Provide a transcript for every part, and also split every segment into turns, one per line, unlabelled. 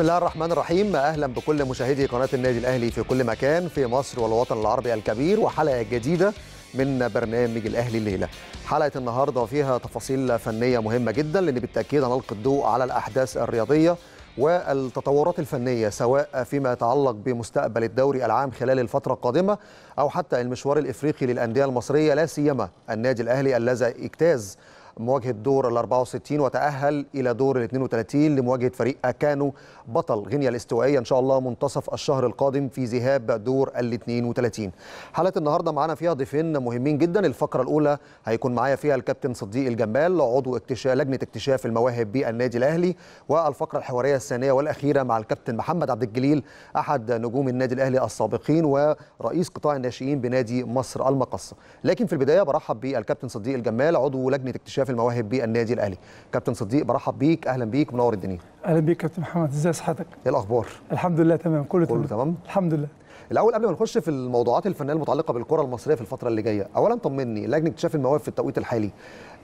بسم الله الرحمن الرحيم اهلا بكل مشاهدي قناه النادي الاهلي في كل مكان في مصر والوطن العربي الكبير وحلقه جديده من برنامج الاهلي الليله حلقه النهارده فيها تفاصيل فنيه مهمه جدا لان بالتاكيد هنلقي الضوء على الاحداث الرياضيه والتطورات الفنيه سواء فيما يتعلق بمستقبل الدوري العام خلال الفتره القادمه او حتى المشوار الافريقي للانديه المصريه لا سيما النادي الاهلي الذي اجتاز مواجهه دور ال 64 وتاهل الى دور ال 32 لمواجهه فريق اكانو بطل غينيا الاستوائيه ان شاء الله منتصف الشهر القادم في ذهاب دور ال 32 حلقه النهارده معانا فيها ضيفين مهمين جدا الفقره الاولى هيكون معايا فيها الكابتن صديق الجمال عضو اكتشاف لجنه اكتشاف المواهب بالنادي الاهلي والفقره الحواريه الثانيه والاخيره مع الكابتن محمد عبد الجليل احد نجوم النادي الاهلي السابقين ورئيس قطاع الناشئين بنادي مصر المقصه لكن في البدايه برحب بالكابتن صديق الجمال عضو لجنه اكتشاف واكتشاف المواهب بالنادي الاهلي كابتن صديق برحب بيك اهلا بيك منور الدنيا
اهلا بيك كابتن محمد ازي صحتك ايه الاخبار الحمد لله تمام كله, كله
تمام. تمام الحمد لله الاول قبل ما نخش في الموضوعات الفنيه المتعلقه بالكره المصريه في الفتره اللي جايه اولا طمني لجنه اكتشاف المواهب في التوقيت الحالي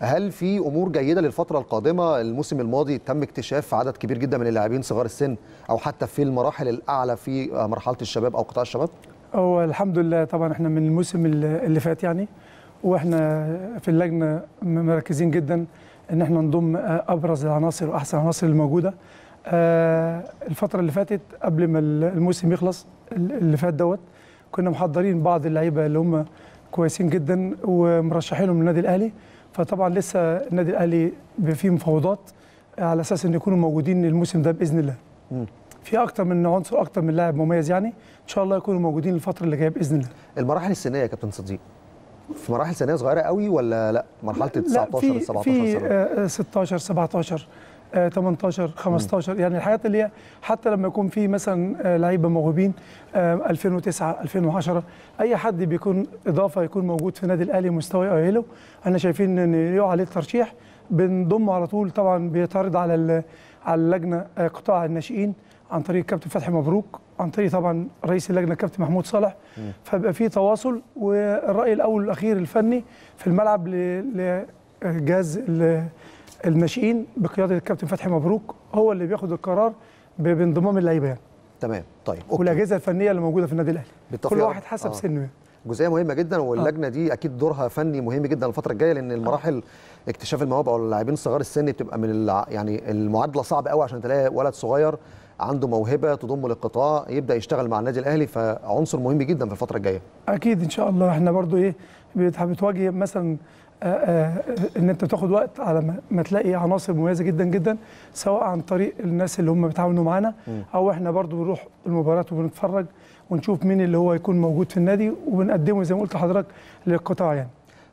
هل في امور جيده للفتره القادمه الموسم الماضي تم اكتشاف عدد كبير جدا من اللاعبين صغار السن او حتى في المراحل الاعلى في مرحله الشباب او قطاع الشباب
هو الحمد لله طبعا احنا من الموسم اللي فات يعني واحنا في اللجنه مركزين جدا ان احنا نضم آه، ابرز العناصر واحسن العناصر الموجوده آه، الفتره اللي فاتت قبل ما الموسم يخلص اللي فات دوت كنا محضرين بعض اللعيبه اللي هم كويسين جدا ومرشحينهم للنادي الاهلي فطبعا لسه النادي الاهلي فيه مفاوضات على اساس ان يكونوا موجودين الموسم ده باذن الله في اكتر من عنصر اكتر من لاعب مميز يعني ان شاء الله يكونوا
موجودين الفتره اللي جايه باذن الله المراحل السنيه يا كابتن صديق في مراحل سنيه صغيره قوي ولا لا مرحله 19 17 سنه في
16 17 18 15 يعني الحاجات اللي هي حتى لما يكون في مثلا آه، لعيبه موهوبين 2009 آه، 2010 اي حد بيكون اضافه يكون موجود في النادي الاهلي مستوى يؤهله احنا شايفين ان يقع عليه الترشيح بنضمه على طول طبعا بيتعرض على على اللجنه آه، قطاع الناشئين عن طريق الكابتن فتحي مبروك عن طريق طبعا رئيس اللجنه الكابتن محمود صالح فبقى في تواصل والراي الاول والاخير الفني في الملعب لجهاز الناشئين بقياده الكابتن فتحي مبروك هو اللي بياخد القرار بانضمام اللعيبه يعني
تمام طيب
أوكي. والاجهزه الفنيه اللي موجوده في النادي
الاهلي كل واحد حسب آه. سنه جزئيه مهمه جدا واللجنه آه. دي اكيد دورها فني مهم جدا الفتره الجايه لان آه. المراحل اكتشاف المواهب او اللاعبين صغار السن بتبقى من الع... يعني المعادله صعبه قوي عشان تلاقي ولد صغير عنده موهبه تضمه للقطاع يبدا يشتغل مع النادي الاهلي فعنصر مهم جدا في الفتره الجايه
اكيد ان شاء الله احنا برضو ايه بتواجه مثلا آآ آه، آآ آه، ان انت تاخد وقت على ما تلاقي عناصر مميزه جدا جدا سواء عن طريق الناس اللي هم بيتعاونوا معانا او احنا برضو بنروح المباريات وبنتفرج ونشوف مين اللي هو يكون موجود في النادي وبنقدمه زي ما قلت لحضرتك للقطاع يعني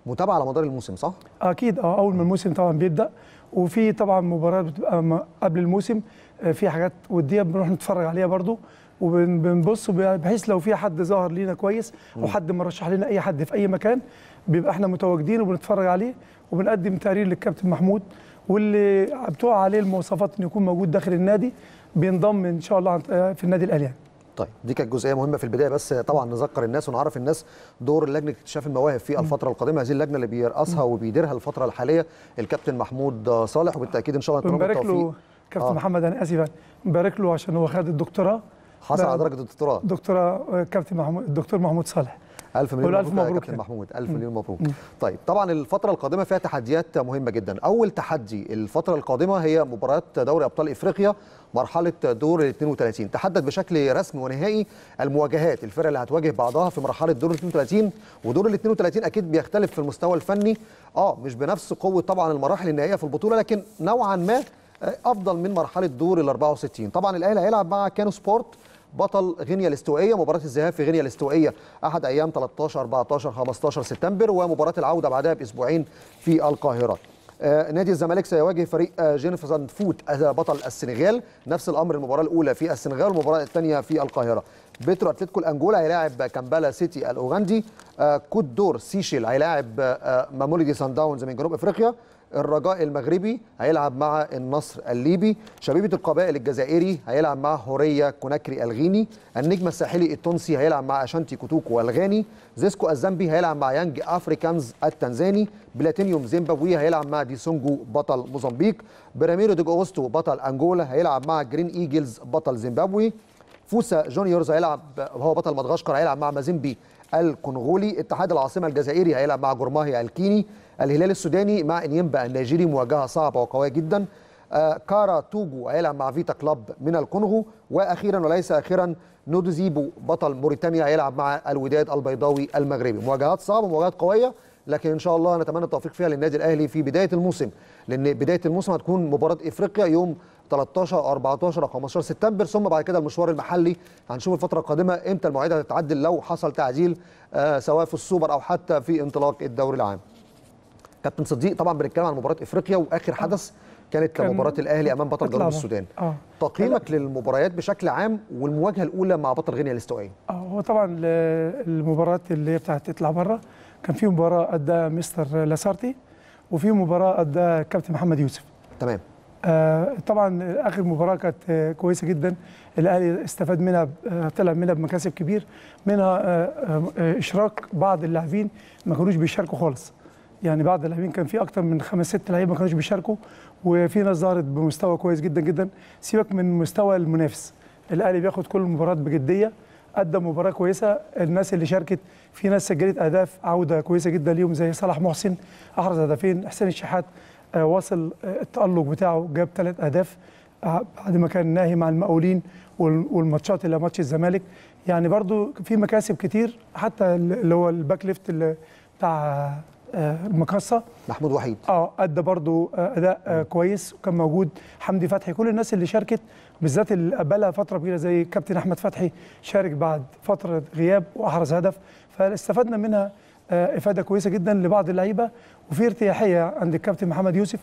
متابعه على مدار الموسم صح اكيد اه اول ما الموسم طبعا بيبدا وفي طبعا مباريات بتبقى قبل الموسم آه، في حاجات وديه بنروح نتفرج عليها برضو وبنبص بحيث لو في حد ظهر لينا كويس او حد مرشح لنا اي حد في اي مكان بيبقى احنا متواجدين وبنتفرج عليه وبنقدم تقرير للكابتن محمود واللي بتقع عليه المواصفات انه يكون موجود داخل النادي بينضم ان شاء الله آه، في النادي الاهلي يعني.
طيب دي كانت جزئيه مهمه في البدايه بس طبعا نذكر الناس ونعرف الناس دور لجنه اكتشاف المواهب في الفتره القادمه هذه اللجنه اللي بيرأسها وبيديرها الفتره الحاليه الكابتن محمود صالح وبالتاكيد ان شاء الله نتمنى التوفيق كابتن آه.
محمد انا اسف مبارك له عشان هو خد الدكتوراه حصل على درجه الدكتوراه دكتوراه كابتن محمود الدكتور محمود صالح ألف مليون ألف مبروك كابتن يعني. محمود ألف مليون
مبروك طيب طبعا الفترة القادمة فيها تحديات مهمة جدا أول تحدي الفترة القادمة هي مباريات دوري أبطال إفريقيا مرحلة دور ال 32 تحدد بشكل رسمي ونهائي المواجهات الفرق اللي هتواجه بعضها في مرحلة دور ال 32 ودور ال 32 أكيد بيختلف في المستوى الفني اه مش بنفس قوة طبعا المراحل النهائية في البطولة لكن نوعا ما افضل من مرحله دور ال 64 طبعا الاهلي هيلعب مع كانو سبورت بطل غينيا الاستوائيه مباراه الذهاب في غينيا الاستوائيه احد ايام 13 14 15 سبتمبر ومباراه العوده بعدها باسبوعين في القاهره آه، نادي الزمالك سيواجه فريق آه، جينيفرسون فوت آه، بطل السنغال نفس الامر المباراه الاولى في السنغال والمباراه الثانيه في القاهره بيترو اتلتيكو الانجولا هيلاعب كامبالا سيتي الاوغندي كوت دور سيشيل هيلاعب ماموليدي سان داونز من جنوب افريقيا الرجاء المغربي هيلعب مع النصر الليبي شبيبه القبائل الجزائري هيلعب مع هوريه كوناكري الغيني النجم الساحلي التونسي هيلعب مع اشانتي كوتوكو والغاني زيسكو الزامبي هيلعب مع يانج افريكانز التنزاني بلاتينيوم زيمبابوي هيلعب مع ديسونجو بطل موزمبيق براميرو دي اوستو بطل انجولا هيلعب مع جرين ايجلز بطل زيمبابوي فوسا جونيورز هيلعب وهو بطل مدغشقر هيلعب مع مازيمبي الكونغولي اتحاد العاصمه الجزائري هيلعب مع جرماهي الكيني الهلال السوداني مع انيمبا النيجيري مواجهه صعبه وقويه جدا آه، كارا توجو هيلعب مع فيتا كلاب من الكونغو واخيرا وليس اخيرا نودزيبو بطل موريتانيا هيلعب مع الوداد البيضاوي المغربي مواجهات صعبه ومواجهات قويه لكن ان شاء الله نتمنى التوفيق فيها للنادي الاهلي في بدايه الموسم لان بدايه الموسم هتكون مباراه افريقيا يوم 13 او 14 او 15 سبتمبر ثم بعد كده المشوار المحلي هنشوف الفتره القادمه امتى المواعيد هتتعدل لو حصل تعديل آه، سواء في السوبر او حتى في انطلاق الدوري العام كابتن صديق طبعا بنتكلم عن مباراه افريقيا واخر آه. حدث كانت مباراه الاهلي امام بطل جنوب السودان آه. تقييمك للمباريات بشكل عام والمواجهه الاولى مع بطل غينيا الاستوائيه اه
هو طبعا المباراه اللي هي بتاعت تطلع بره كان في مباراه ادى مستر لاسارتي وفي مباراه ادى كابتن محمد يوسف تمام آه طبعا اخر مباراه كانت كويسه جدا الاهلي استفاد منها آه، طلع منها بمكاسب كبير منها آه آه اشراك بعض اللاعبين ما كانوش بيشاركوا خالص يعني بعض اللاعبين كان في اكتر من خمس ست لعيبه ما كانوش بيشاركوا وفي ناس ظهرت بمستوى كويس جدا جدا سيبك من مستوى المنافس الاهلي بياخد كل المباريات بجديه قدم مباراه كويسه الناس اللي شاركت في ناس سجلت اهداف عوده كويسه جدا ليهم زي صلاح محسن احرز هدفين حسين الشحات آه، واصل آه، التالق بتاعه جاب ثلاث اهداف آه، بعد ما كان ناهي مع المقاولين والماتشات اللي ماتش الزمالك يعني برضو في مكاسب كتير حتى اللي هو الباك ليفت اللي بتاع المقصة محمود وحيد اه ادى برضو آه، اداء آه كويس وكان موجود حمدي فتحي كل الناس اللي شاركت بالذات اللي فتره كبيره زي كابتن احمد فتحي شارك بعد فتره غياب واحرز هدف فاستفدنا منها آه افاده كويسه جدا لبعض اللعيبه وفي ارتياحيه عند الكابتن محمد يوسف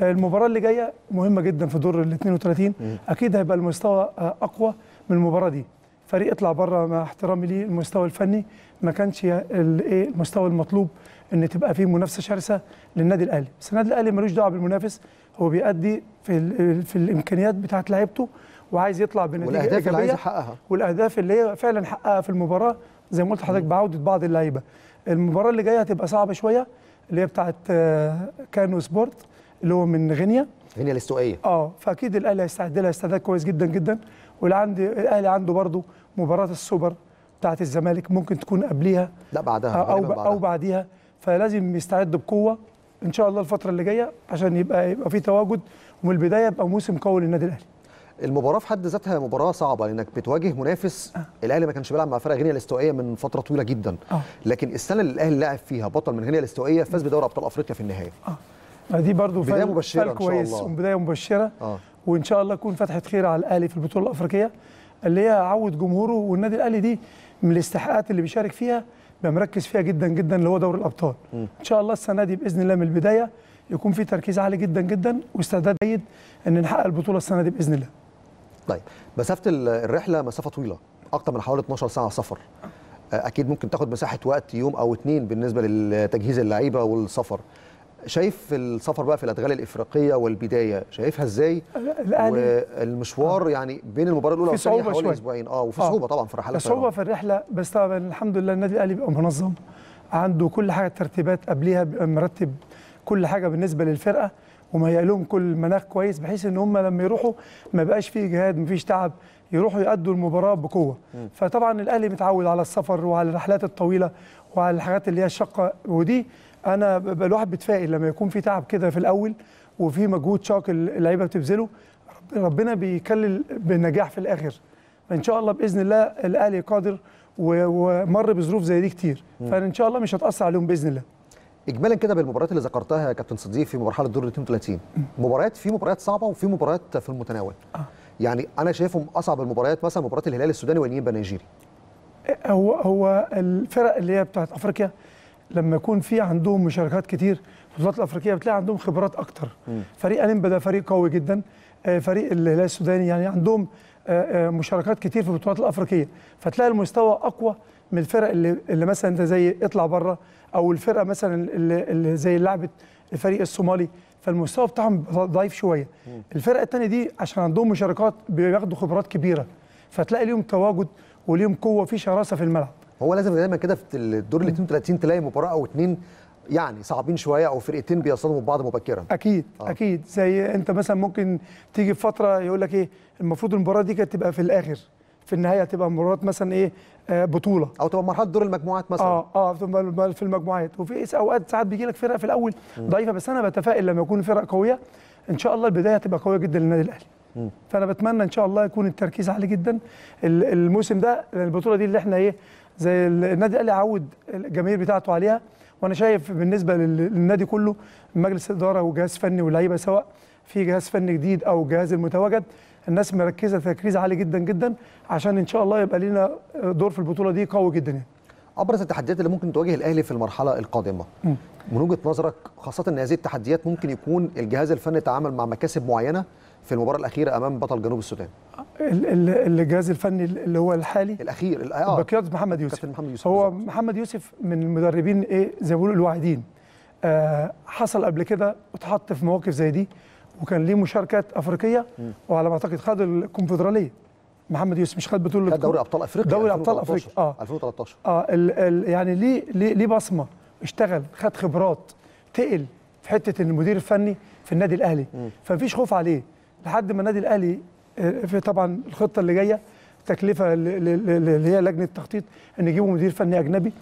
آه، المباراه اللي جايه مهمه جدا في دور ال 32 م. اكيد هيبقى المستوى آه، اقوى من المباراه دي فريق اطلع بره مع احترامي ليه المستوى الفني ما كانش الايه المستوى المطلوب ان تبقى في منافسه شرسه للنادي الاهلي بس النادي الاهلي ملوش دعوه بالمنافس هو بيأدي في في الامكانيات بتاعه لعيبته وعايز يطلع بنتيجه والاهداف اللي عايز يحققها والاهداف اللي هي فعلا حققها في المباراه زي ما قلت لحضرتك بعوده بعض اللعيبه المباراه اللي جايه هتبقى صعبه شويه اللي هي بتاعه آه، كانو سبورت اللي هو من غينيا غينيا الاستوائيه اه فاكيد الاهلي هيستعد لها استعداد كويس جدا جدا والعندي الاهلي عنده برضه مباراه السوبر بتاعه الزمالك ممكن تكون قبليها
لا بعدها آه، او او
بعديها فلازم يستعد بقوه
ان شاء الله الفتره اللي جايه عشان يبقى يبقى في تواجد ومن البدايه يبقى موسم قوي للنادي الاهلي المباراه في حد ذاتها مباراه صعبه لانك بتواجه منافس آه. الاهلي ما كانش بيلعب مع فرق غينيا الاستوائيه من فتره طويله جدا آه. لكن السنه اللي الاهلي لعب فيها بطل من غينيا الاستوائيه فاز بدوري ابطال افريقيا في النهايه
آه. دي برضو بدايه مبشره ان شاء الله وبدايه مبشره آه. وان شاء الله تكون فتحه خير على الاهلي في البطوله الافريقيه اللي هي عود جمهوره والنادي الاهلي دي من الاستحقاقات اللي بيشارك فيها مركز فيها جدا جدا اللي هو دوري الابطال م. ان شاء الله السنه دي باذن الله من البدايه يكون في تركيز عالي جدا جدا واستعداد جيد ان نحقق البطوله السنه دي باذن
الله طيب مسافه الرحله مسافه طويله اكتر من حوالي 12 ساعه سفر اكيد ممكن تاخد مساحه وقت يوم او اتنين بالنسبه لتجهيز اللعيبه والسفر شايف السفر بقى في الادغال الافريقيه والبدايه شايفها ازاي الاهلي والمشوار آه. يعني بين المباراه الاولى والثانيه حوالي اسبوعين اه وفي آه. صعوبه آه. طبعا في الرحله صعوبه
في الرحله بس طبعا الحمد لله النادي الاهلي بيبقى منظم عنده كل حاجه ترتيبات قبليها بيبقى مرتب كل حاجه بالنسبه للفرقه ومهيئ لهم كل مناخ كويس بحيث ان هم لما يروحوا ما بقاش فيه ما مفيش تعب يروحوا يأدوا المباراه بقوه م. فطبعا الاهلي متعود على السفر وعلى الرحلات الطويله وعلى الحاجات اللي هي الشاقه ودي انا الواحد بيتفائل لما يكون في تعب كده في الاول وفي مجهود شاق اللعيبه بتبذله ربنا بيكلل بالنجاح في الاخر فان شاء الله باذن الله الاهلي قادر
ومر بظروف زي دي كتير فان شاء الله مش هتاثر عليهم باذن الله اجمالا كده بالمباريات اللي ذكرتها يا كابتن صديق في مرحله دور ال 32 مباريات في مباريات صعبه وفي مباريات في المتناول آه. يعني انا شايفهم اصعب المباريات مثلا مباراه الهلال السوداني والنيين نيجيري إيه، هو
هو الفرق اللي هي بتاعت افريقيا لما يكون في عندهم مشاركات كتير في البطولات الافريقيه بتلاقي عندهم خبرات اكتر م. فريق الانبا ده فريق قوي جدا آه، فريق الهلال السوداني يعني عندهم آه، آه، مشاركات كتير في البطولات الافريقيه فتلاقي المستوى اقوى من الفرق اللي, اللي مثلا انت زي اطلع بره او الفرقه مثلا اللي, اللي زي لعبه الفريق الصومالي فالمستوى بتاعهم ضعيف شويه الفرقه الثانيه دي عشان عندهم
مشاركات بياخدوا خبرات كبيره فتلاقي ليهم تواجد وليهم قوه في شراسه في الملعب هو لازم دايما كده في الدور ال 32 تلاقي مباراه او اثنين يعني صعبين شويه او فرقتين بيصطدموا ببعض مبكرا
اكيد آه. اكيد زي انت مثلا ممكن تيجي في فتره يقول لك ايه المفروض المباراه دي كانت تبقى في الاخر في النهايه هتبقى مباراه مثلا ايه آه بطوله او تبقى مرحله دور المجموعات مثلا اه اه في المجموعات وفي اوقات ساعات بيجي لك فرق في الاول م. ضعيفه بس انا بتفائل لما يكون الفرق قويه ان شاء الله البدايه هتبقى قويه جدا للنادي الاهلي فانا بتمنى ان شاء الله يكون التركيز عالي جدا الموسم ده البطوله دي اللي احنا ايه زي النادي الاهلي عود الجماهير بتاعته عليها وانا شايف بالنسبه للنادي كله مجلس اداره وجهاز فني ولاعيبه سواء في جهاز فني جديد او الجهاز المتواجد الناس مركزه تركيز عالي جدا جدا عشان ان شاء الله يبقى لنا دور في البطوله دي قوي
جدا يعني. ابرز التحديات اللي ممكن تواجه الاهلي في المرحله القادمه من وجهه نظرك خاصه ان هذه التحديات ممكن يكون الجهاز الفني تعامل مع مكاسب معينه في المباراه الاخيره امام بطل جنوب السودان
الجهاز الفني اللي هو الحالي الاخير اه بقياده محمد يوسف محمد يوسف هو بالزبط. محمد يوسف من المدربين ايه زي ما بيقولوا الواعدين آه حصل قبل كده واتحط في مواقف زي دي وكان ليه مشاركات افريقيه م. وعلى ما اعتقد خد الكونفدراليه محمد يوسف مش خد بطوله خد دوري ابطال افريقيا دوري ابطال افريقيا
اه 2013
اه الـ الـ يعني ليه ليه ليه بصمه اشتغل خد خبرات تقل في حته المدير الفني في النادي الاهلي فمفيش خوف عليه لحد ما النادي الاهلي آه، في طبعا الخطه اللي جايه تكلفه اللي هي لجنه التخطيط ان يجيبوا مدير فني اجنبي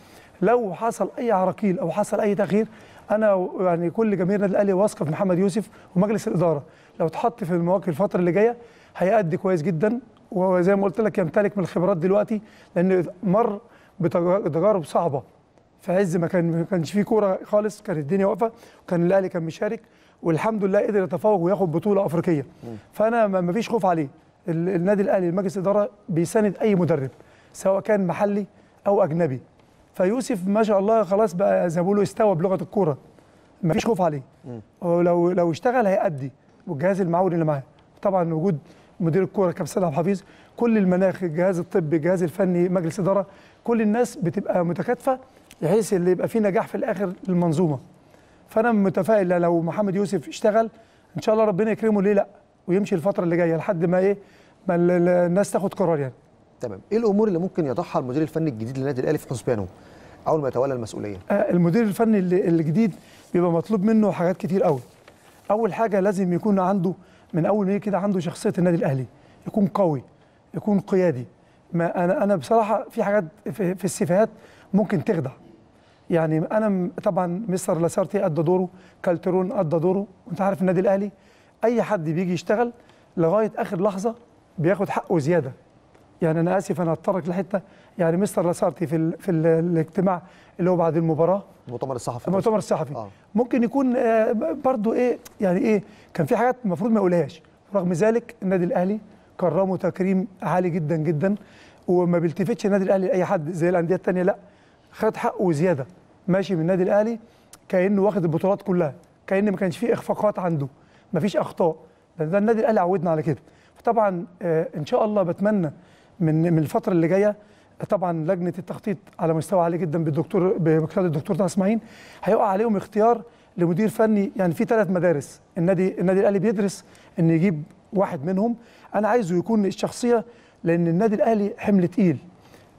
لو حصل اي عراقيل او حصل اي تغيير انا يعني كل جماهير النادي الاهلي واثقه في محمد يوسف ومجلس الاداره لو اتحط في المواقف الفتره اللي جايه هيأدي كويس جدا وزي ما قلت لك يمتلك من الخبرات دلوقتي لان مر بتجارب صعبه في عز ما كان ما كانش فيه كوره خالص كانت الدنيا واقفه وكان الاهلي كان مشارك والحمد لله قدر يتفوق وياخد بطوله افريقيه فانا ما فيش خوف عليه النادي الاهلي مجلس الاداره بيساند اي مدرب سواء كان محلي او اجنبي فيوسف ما شاء الله خلاص بقى زي ما بيقولوا استوى بلغه الكوره ما فيش خوف عليه ولو لو اشتغل هيأدي والجهاز المعاون اللي معاه طبعا وجود مدير الكوره كابتن عبد الحفيظ كل المناخ الجهاز الطبي الجهاز الفني مجلس اداره كل الناس بتبقى متكاتفه بحيث اللي يبقى فيه نجاح في الاخر للمنظومه فانا متفائل لو محمد يوسف اشتغل ان شاء الله ربنا يكرمه ليه لا ويمشي الفتره اللي جايه لحد ما
ايه ما الناس تاخد قرار يعني تمام ايه الامور اللي ممكن يضعها المدير الفني الجديد للنادي الاهلي في حسبانه اول ما يتولى المسؤوليه
آه المدير الفني الجديد بيبقى مطلوب منه حاجات كتير قوي اول حاجه لازم يكون عنده من اول ما كده عنده شخصيه النادي الاهلي يكون قوي يكون قيادي ما انا انا بصراحه في حاجات في, في السيفيهات ممكن تخدع يعني انا طبعا مستر لاسارتي ادى دوره كالترون ادى دوره وانت عارف النادي الاهلي اي حد بيجي يشتغل لغايه اخر لحظه بياخد حقه زياده يعني انا اسف انا هتطرق لحته يعني مستر لاسارتي في في الاجتماع اللي هو بعد المباراه
المؤتمر الصحفي المؤتمر
الصحفي آه. ممكن يكون آه، برضو ايه يعني ايه كان في حاجات المفروض ما يقولهاش رغم ذلك النادي الاهلي كرمه تكريم عالي جدا جدا وما بيلتفتش النادي الاهلي لاي حد زي الانديه الثانيه لا خد حقه زياده ماشي من النادي الاهلي كانه واخد البطولات كلها كان ما كانش فيه اخفاقات عنده ما فيش اخطاء ده النادي الاهلي عودنا على كده فطبعا آه، ان شاء الله بتمنى من من الفتره اللي جايه طبعا لجنه التخطيط على مستوى عالي جدا بالدكتور بقياده الدكتور طه اسماعيل هيقع عليهم اختيار لمدير فني يعني في ثلاث مدارس النادي النادي الاهلي بيدرس ان يجيب واحد منهم انا عايزه يكون الشخصيه لان النادي الاهلي حمل تقيل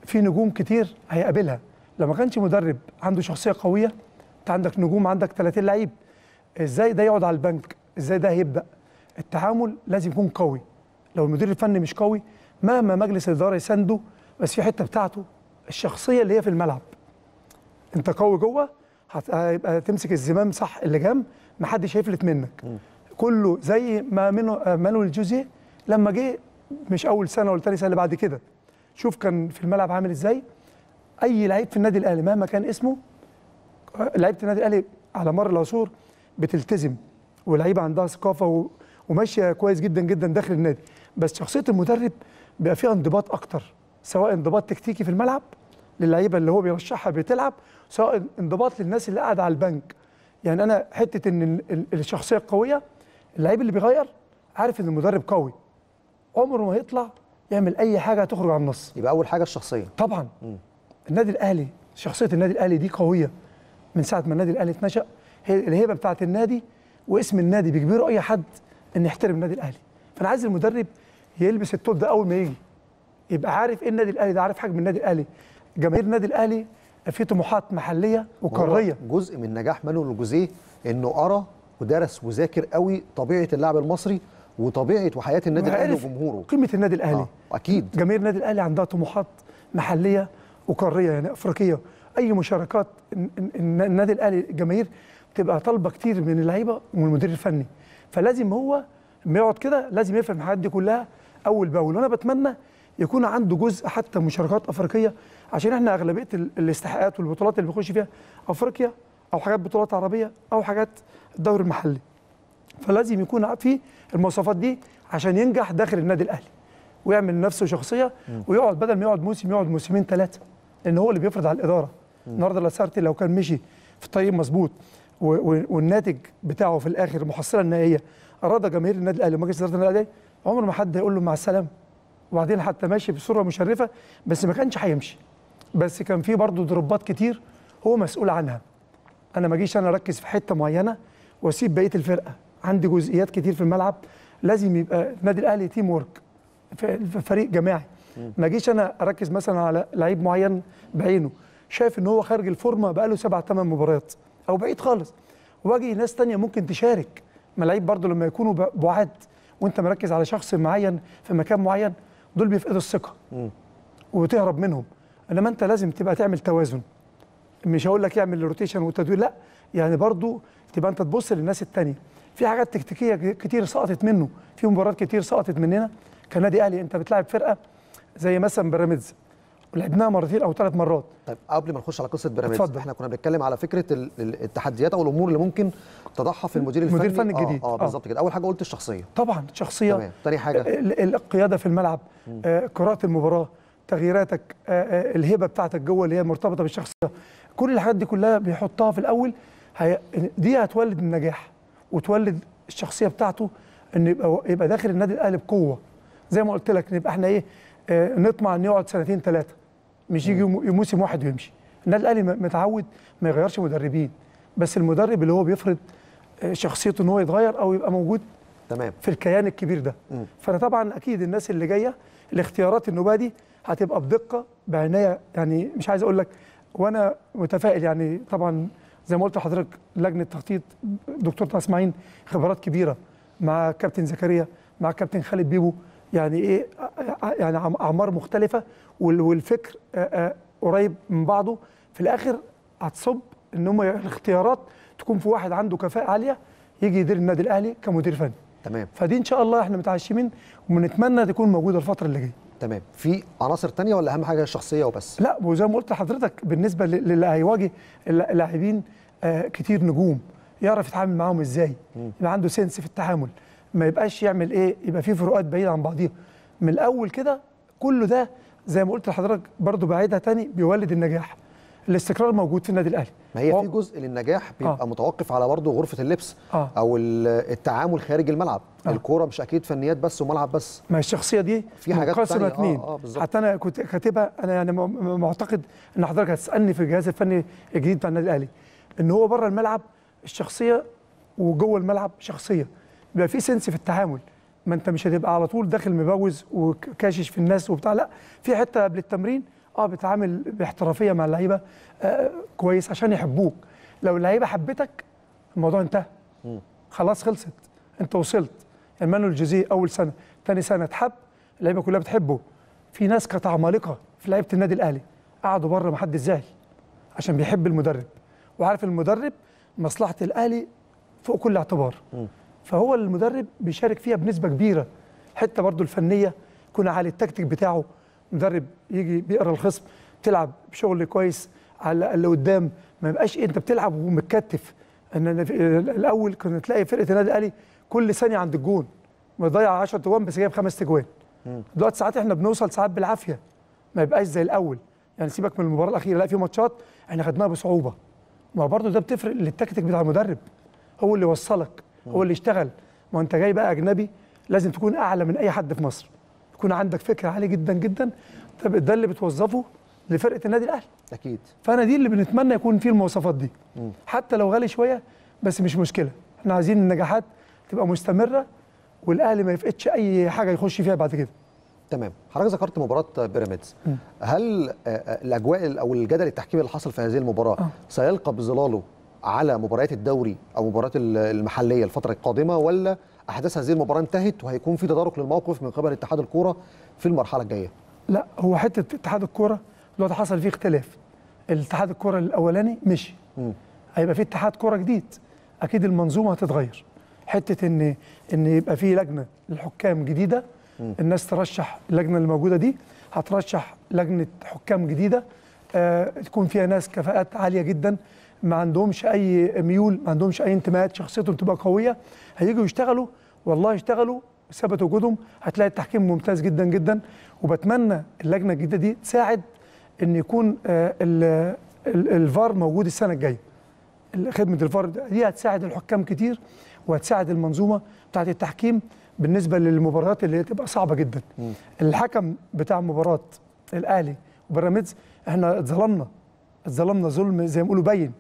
في نجوم كتير هيقابلها لما كانش مدرب عنده شخصيه قويه انت عندك نجوم عندك 30 لعيب ازاي ده يقعد على البنك ازاي ده هيبدا التعامل لازم يكون قوي لو المدير الفني مش قوي مهما مجلس الاداره يسنده بس في حته بتاعته الشخصيه اللي هي في الملعب انت قوي جوه هتبقى تمسك الزمام صح اللجام محدش هيفلت منك كله زي ما مانويل جوزيه لما جه مش اول سنه ولا تاني سنه اللي بعد كده شوف كان في الملعب عامل ازاي اي لعيب في النادي الاهلي مهما كان اسمه لعيبه النادي الاهلي على مر العصور بتلتزم ولعيبه عندها ثقافه و... وماشيه كويس جدا جدا داخل النادي بس شخصيه المدرب بيبقى فيها انضباط اكتر سواء انضباط تكتيكي في الملعب للعيبه اللي هو بيرشحها بتلعب سواء انضباط للناس اللي قاعده على البنك يعني انا حته ان الشخصيه القويه اللعيب اللي بيغير عارف ان المدرب قوي عمره ما هيطلع يعمل اي حاجه هتخرج عن النص يبقى اول حاجه الشخصيه طبعا م. النادي الاهلي شخصيه النادي الاهلي دي قويه من ساعه ما النادي الاهلي اتنشا هي الهيبه بتاعه النادي واسم النادي بيجبروا اي حد ان يحترم النادي الاهلي فانا عايز المدرب يلبس التوب ده اول ما يجي يبقى عارف ايه النادي الاهلي ده عارف حجم النادي الاهلي جماهير
النادي الاهلي في طموحات محليه وقاريه جزء من نجاح مانويل جوزيه انه قرا ودرس وذاكر قوي طبيعه اللاعب المصري وطبيعه وحياه النادي الاهلي وجمهوره قيمه النادي الاهلي آه. اكيد جماهير النادي الاهلي عندها طموحات محليه وقاريه
يعني افريقيه اي مشاركات النادي الاهلي الجماهير بتبقى طالبه كتير من اللعيبه ومن المدير الفني فلازم هو لما يقعد كده لازم يفهم الحاجات دي كلها اول باول وانا بتمنى يكون عنده جزء حتى مشاركات افريقيه عشان احنا اغلبيه الاستحقاقات والبطولات اللي بيخش فيها افريقيا او حاجات بطولات عربيه او حاجات الدوري المحلي فلازم يكون فيه المواصفات دي عشان ينجح داخل النادي الاهلي ويعمل نفسه شخصيه ويقعد بدل ما يقعد موسم يقعد موسمين ثلاثه لان هو اللي بيفرض على الاداره النهارده لاسارتي لو كان مشي في الطريق مظبوط والناتج بتاعه في الاخر المحصله النهائيه اراد جماهير النادي الاهلي ومجلس اداره النادي الاهلي عمر ما حد هيقول له مع السلامه وبعدين حتى ماشي بصوره مشرفه بس ما كانش هيمشي بس كان في برضه دروبات كتير هو مسؤول عنها انا ما اجيش انا اركز في حته معينه واسيب بقيه الفرقه عندي جزئيات كتير في الملعب لازم يبقى النادي الاهلي تيم ورك فريق جماعي ما اجيش انا اركز مثلا على لعيب معين بعينه شايف ان هو خارج الفورمه بقاله سبع ثمان مباريات او بعيد خالص واجي ناس ثانيه ممكن تشارك ما لعيب برضه لما يكونوا بعاد وانت مركز على شخص معين في مكان معين دول بيفقدوا الثقه وتهرب منهم انما انت لازم تبقى تعمل توازن مش هقول لك اعمل الروتيشن والتدوير لا يعني برضه تبقى انت تبص للناس الثانيه في حاجات تكتيكيه كتير سقطت منه في مباريات كتير سقطت مننا
كنادي اهلي انت بتلاعب فرقه زي مثلا بيراميدز لعبناها مرتين او ثلاث مرات طيب قبل ما نخش على قصه بيراميدز احنا كنا بنتكلم على فكره التحديات او الامور اللي ممكن تضعها في المدير الفني المدير الفني الجديد آه،, اه, آه بالظبط كده اول حاجه قلت الشخصيه طبعا الشخصيه تمام تاني حاجه
القياده في الملعب آه قراءه المباراه تغييراتك آه،, آه الهبه بتاعتك جوه اللي هي مرتبطه بالشخصيه كل الحاجات دي كلها بيحطها في الاول هي دي هتولد النجاح وتولد الشخصيه بتاعته انه يبقى يبقى داخل النادي الاهلي بقوه زي ما قلت لك نبقى احنا ايه آه، نطمع انه يقعد سنتين ثلاثه مش يجي موسم واحد ويمشي النادي الاهلي متعود ما يغيرش مدربين بس المدرب اللي هو بيفرض آه، شخصيته ان هو يتغير او يبقى موجود تمام في الكيان الكبير ده م. فانا طبعا اكيد الناس اللي جايه الاختيارات النوبه دي هتبقى بدقه بعنايه يعني مش عايز اقول لك وانا متفائل يعني طبعا زي ما قلت لحضرتك لجنه تخطيط دكتور طه اسماعيل خبرات كبيره مع كابتن زكريا مع كابتن خالد بيبو يعني ايه يعني اعمار مختلفه والفكر قريب من بعضه في الاخر هتصب ان هم الاختيارات تكون في واحد عنده كفاءه عاليه يجي يدير النادي الاهلي كمدير فني تمام فدي ان شاء الله احنا متعشمين ونتمنى تكون موجوده الفتره اللي جايه تمام في عناصر تانية ولا اهم حاجه شخصيه وبس لا وزي ما قلت لحضرتك بالنسبه للي هيواجه اللاعبين آه، كتير نجوم يعرف يتعامل معاهم ازاي يبقى عنده سنس في التعامل ما يبقاش يعمل ايه يبقى في فروقات بعيده عن بعضيها من الاول كده كل ده زي ما قلت لحضرتك برضو بعيدها تاني بيولد النجاح الاستقرار موجود في النادي الاهلي
ما هي في جزء للنجاح بيبقى آه. متوقف على برضه غرفه اللبس آه. او التعامل خارج الملعب آه. الكوره مش اكيد فنيات بس وملعب بس ما الشخصيه دي في حاجات منقسمه آه، اتنين آه آه
حتى انا كنت كاتبها انا يعني معتقد ان حضرتك هتسالني في الجهاز الفني الجديد بتاع النادي الاهلي ان هو بره الملعب الشخصيه وجوه الملعب شخصيه بيبقى في سنس في التعامل ما انت مش هتبقى على طول داخل مبوز وكاشش في الناس وبتاع لا في حته قبل التمرين اه بتعامل باحترافيه مع اللعيبه آه كويس عشان يحبوك لو اللعيبه حبتك الموضوع انتهى خلاص خلصت انت وصلت المانو يعني الجزي اول سنه ثاني سنه اتحب اللعيبه كلها بتحبه في ناس كانت عمالقه في لعيبه النادي الاهلي قعدوا بره ما حد زعل عشان بيحب المدرب وعارف المدرب مصلحه الاهلي فوق كل اعتبار فهو المدرب بيشارك فيها بنسبه كبيره حته برضو الفنيه يكون عالي التكتيك بتاعه مدرب يجي بيقرا الخصم تلعب بشغل كويس على اللي قدام ما يبقاش إيه، انت بتلعب ومتكتف ان الاول كنا تلاقي فرقه النادي الاهلي كل ثانيه عند الجون مضيع 10 تجوان بس جايب خمس تجوان دلوقتي ساعات احنا بنوصل ساعات بالعافيه ما يبقاش زي الاول يعني سيبك من المباراه الاخيره لا في ماتشات احنا خدناها بصعوبه ما برضه ده بتفرق للتكتيك بتاع المدرب هو اللي وصلك هو اللي يشتغل ما انت جاي بقى اجنبي لازم تكون اعلى من اي حد في مصر يكون عندك فكر عالي جدا جدا طب ده اللي بتوظفه لفرقه النادي الاهلي اكيد فانا دي اللي بنتمنى يكون فيه المواصفات دي مم. حتى لو غالي شويه بس مش مشكله
احنا عايزين النجاحات تبقى مستمره والاهلي ما يفقدش اي حاجه يخش فيها بعد كده تمام حضرتك ذكرت مباراه بيراميدز هل آه، آه، الاجواء او الجدل التحكيمي اللي حصل في هذه المباراه أه. سيلقى بظلاله على مباريات الدوري او مباريات المحليه الفتره القادمه ولا احداث هذه المباراه انتهت وهيكون في تدارك للموقف من قبل اتحاد الكوره في المرحله الجايه
لا هو حته اتحاد الكوره دلوقتي حصل فيه اختلاف الاتحاد الكوره الاولاني مشي هيبقى في اتحاد كوره جديد اكيد المنظومه هتتغير حته ان ان يبقى في لجنه للحكام جديده م. الناس ترشح اللجنه اللي موجوده دي هترشح لجنه حكام جديده آه تكون فيها ناس كفاءات عاليه جدا ما عندهمش اي ميول ما عندهمش اي انتماءات شخصيتهم تبقى قويه هيجوا يشتغلوا والله يشتغلوا ثبت وجودهم هتلاقي التحكيم ممتاز جدا جدا وبتمنى اللجنه الجديده دي تساعد ان يكون آه، الفار موجود السنه الجايه خدمه الفار دي هتساعد الحكام كتير وهتساعد المنظومه بتاعه التحكيم بالنسبه للمباريات اللي تبقى صعبه جدا الحكم بتاع مباراه الاهلي وبيراميدز احنا اتظلمنا اتظلمنا ظلم زي ما بيقولوا بين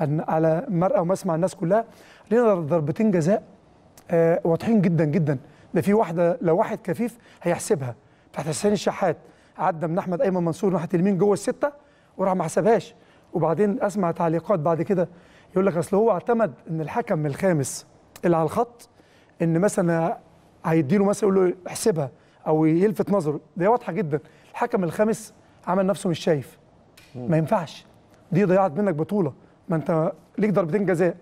على مرأى ومسمع الناس كلها لنا ضربتين جزاء آه، واضحين جدا جدا ده في واحده لو واحد كفيف هيحسبها تحت حسين الشحات عدى من احمد ايمن منصور ناحيه اليمين جوه السته وراح ما حسبهاش وبعدين اسمع تعليقات بعد كده يقول لك اصل هو اعتمد ان الحكم الخامس اللي على الخط ان مثلا هيديله مثلا يقول له احسبها او يلفت نظره دي واضحه جدا الحكم الخامس عمل نفسه مش شايف ما ينفعش دي ضيعت منك بطوله ما انت ليك ضربتين جزاء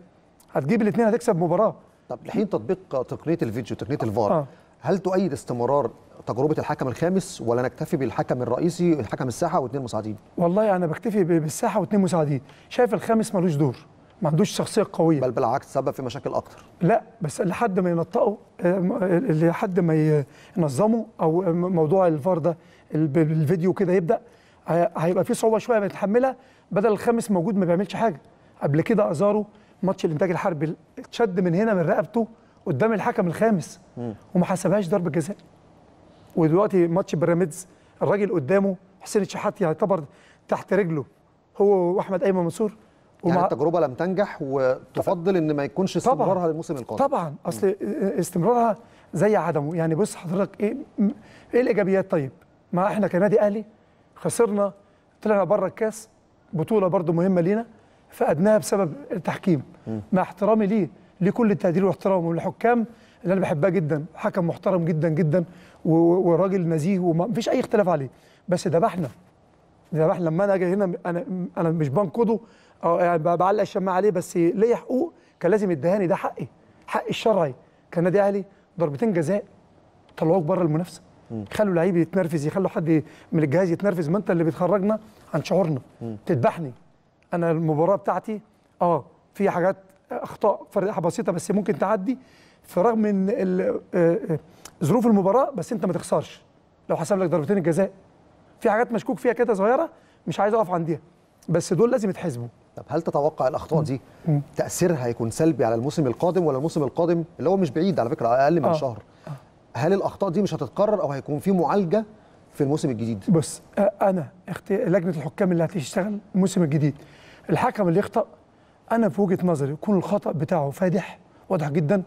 هتجيب الاثنين هتكسب
مباراه طب لحين تطبيق تقنيه الفيديو تقنيه الفار آه. هل تؤيد استمرار تجربه الحكم الخامس ولا نكتفي بالحكم الرئيسي الحكم الساحه واثنين مساعدين والله انا بكتفي بالساحه واثنين مساعدين شايف الخامس ملوش دور ما عندوش شخصيه قويه بل بالعكس سبب في مشاكل
اكتر لا بس لحد ما ينطقوا آه، آه، لحد ما ينظموا او موضوع الفار ده الفيديو كده يبدا هيبقى في صعوبه شويه بنتحملها بدل الخامس موجود ما بيعملش حاجه قبل كده ازارو ماتش الانتاج الحربي اتشد من هنا من رقبته قدام الحكم الخامس وما حسبهاش ضربه جزاء ودلوقتي ماتش بيراميدز الراجل قدامه حسين الشحات يعتبر تحت رجله هو واحمد ايمن منصور يعني ومع... يعني
التجربه لم تنجح وتفضل ان ما يكونش استمرارها للموسم القادم طبعا
اصل استمرارها زي عدمه يعني بص حضرتك ايه ايه الايجابيات طيب ما احنا كنادي اهلي خسرنا طلعنا بره الكاس بطوله برضو مهمه لينا فادناها بسبب التحكيم مع احترامي ليه لكل التقدير واحترامه للحكام اللي انا بحبها جدا حكم محترم جدا جدا وراجل نزيه ومفيش اي اختلاف عليه بس ذبحنا ذبحنا لما انا اجي هنا انا انا مش بنقده اه يعني بعلق الشماعه عليه بس ليا حقوق كان لازم يدهاني ده حقي حقي الشرعي كان اهلي ضربتين جزاء طلعوك بره المنافسه خلوا لعيب يتنرفز يخلوا حد من الجهاز يتنرفز ما انت اللي بتخرجنا عن شعورنا تذبحني انا المباراه بتاعتي اه في حاجات اخطاء فرقه بسيطه بس ممكن تعدي في رغم ان آه، آه، ظروف المباراه بس انت ما تخسرش لو حسب لك ضربتين الجزاء في حاجات مشكوك فيها كده صغيره مش عايز اقف عنديها
بس دول لازم يتحسبوا طب هل تتوقع الاخطاء دي تاثيرها هيكون سلبي على الموسم القادم ولا الموسم القادم اللي هو مش بعيد على فكره اقل من آه. شهر آه. هل الاخطاء دي مش هتتكرر او هيكون في معالجه في الموسم الجديد بص انا اختي لجنه الحكام اللي هتشتغل
الموسم الجديد الحكم اللي يخطا انا في وجهه نظري يكون الخطا بتاعه فادح واضح جدا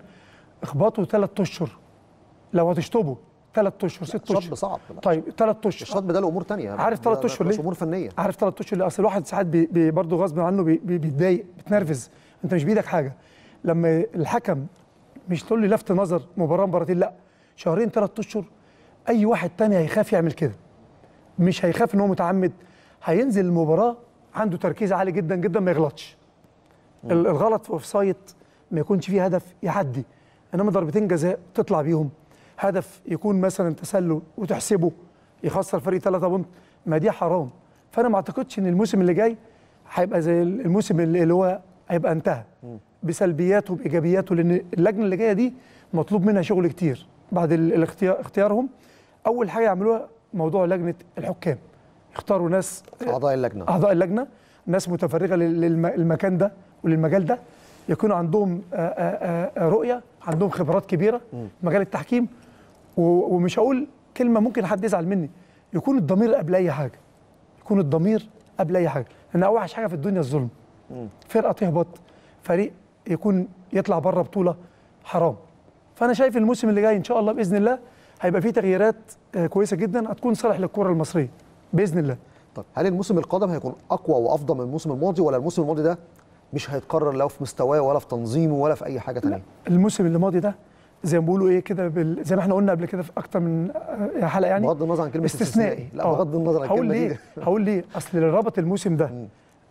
اخباطه ثلاث اشهر لو هتشطبه ثلاث اشهر ست
اشهر شطب صعب لا. طيب ثلاث اشهر الشطب ده له امور ثانيه عارف ثلاث اشهر ليه؟ امور
فنيه عارف ثلاث اشهر ليه؟ اصل الواحد ساعات برضه غصب عنه بيتضايق بيتنرفز انت مش بايدك حاجه لما الحكم مش تقول لي لفت نظر مباراه مباراتين لا شهرين ثلاث اشهر اي واحد تاني هيخاف يعمل كده مش هيخاف ان هو متعمد هينزل المباراه عنده تركيز عالي جدا جدا ما يغلطش الغلط في اوفسايد ما يكونش فيه هدف يعدي انما ضربتين جزاء تطلع بيهم هدف يكون مثلا تسلل وتحسبه يخسر فريق ثلاثة بونت ما دي حرام فانا ما اعتقدش ان الموسم اللي جاي هيبقى زي الموسم اللي هو هيبقى انتهى بسلبياته بايجابياته لان اللجنه اللي جايه دي مطلوب منها شغل كتير بعد الاختيار اختيارهم اول حاجه يعملوها موضوع لجنه الحكام يختاروا ناس
آه، اعضاء اللجنه اعضاء
اللجنه ناس متفرغه للمكان ده وللمجال ده يكونوا عندهم آه، آه، رؤيه عندهم خبرات كبيره في مجال التحكيم ومش هقول كلمه ممكن حد يزعل مني يكون الضمير قبل اي حاجه يكون الضمير قبل اي حاجه لان اوحش حاجه في الدنيا الظلم فرقه تهبط فريق يكون يطلع بره بطوله حرام فانا شايف الموسم اللي جاي ان شاء الله باذن الله هيبقى فيه تغييرات
آه، كويسه جدا هتكون صالح للكره المصريه باذن الله طب هل الموسم القادم هيكون اقوى وافضل من الموسم الماضي ولا الموسم الماضي ده مش هيتكرر لا في مستواه ولا في تنظيمه ولا في اي حاجه ثانيه
الموسم اللي ماضي ده زي ما بيقولوا ايه كده بال... زي ما احنا قلنا قبل كده في اكتر من آه، حلقه يعني
بغض النظر عن كلمه استثنائي, استثنائي. لا آه. بغض النظر عن هقول ليه
هقول ليه اصل اللي ربط الموسم ده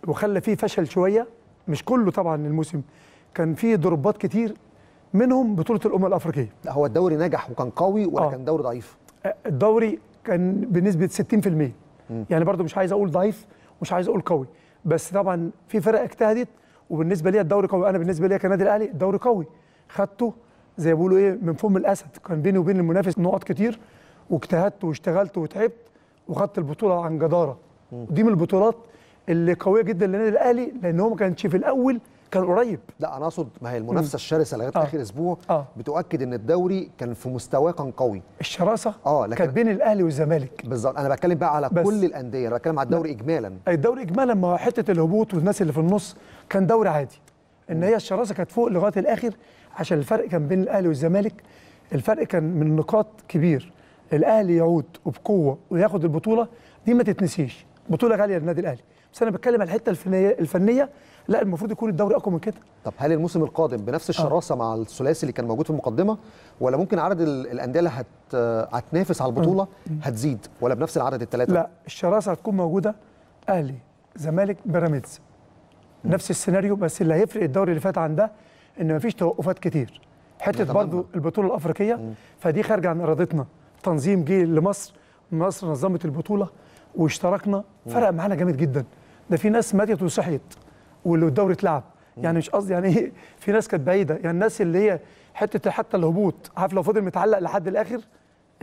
وخلى فيه فشل شويه مش كله طبعا الموسم كان فيه ضربات كتير منهم بطوله الامم الافريقيه لا هو الدوري نجح وكان قوي ولا آه. كان دوري ضعيف الدوري كان بنسبه 60% م. يعني برضو مش عايز اقول ضعيف مش عايز اقول قوي بس طبعا في فرق اجتهدت وبالنسبه ليا الدوري قوي انا بالنسبه ليا كنادي الاهلي الدوري قوي خدته زي ما بيقولوا ايه من فم الاسد كان بيني وبين المنافس نقط كتير واجتهدت واشتغلت وتعبت وخدت البطوله عن جداره م. ودي من البطولات اللي
قويه جدا للنادي الاهلي لان هو ما كانش في الاول كان قريب لا انا اقصد ما هي المنافسه الشرسه لغايه آه. اخر اسبوع آه. بتؤكد ان الدوري كان في مستواه كان قوي الشراسه اه لكن كانت بين الاهلي والزمالك بالظبط انا بتكلم بقى على بس. كل الانديه انا بتكلم على الدوري لا. اجمالا الدوري اجمالا ما
حته الهبوط والناس اللي في النص كان دوري عادي ان هي الشراسه كانت فوق لغايه الاخر عشان الفرق كان بين الاهلي والزمالك الفرق كان من نقاط كبير الاهلي يعود وبقوه وياخد البطوله دي ما تتنسيش بطوله غاليه للنادي الاهلي بس انا بتكلم
على الحته الفنيه الفنيه لا المفروض يكون الدوري اقوى من كده طب هل الموسم القادم بنفس آه. الشراسه آه. مع الثلاثي اللي كان موجود في المقدمه ولا ممكن عدد الانديه اللي هت... هتنافس على البطوله هتزيد ولا بنفس العدد الثلاثه لا
الشراسه هتكون موجوده اهلي زمالك بيراميدز نفس السيناريو بس اللي هيفرق الدوري اللي فات عن ده ان مفيش توقفات كتير حته برضو البطوله الافريقيه مم. فدي خارجه عن ارادتنا تنظيم جه لمصر مصر نظمت البطوله واشتركنا فرق معانا جامد جدا ده في ناس ماتت وصحيت والدوري اتلعب يعني مش قصدي يعني ايه في ناس كانت بعيده يعني الناس اللي هي حته حتى الهبوط عارف لو فضل متعلق لحد الاخر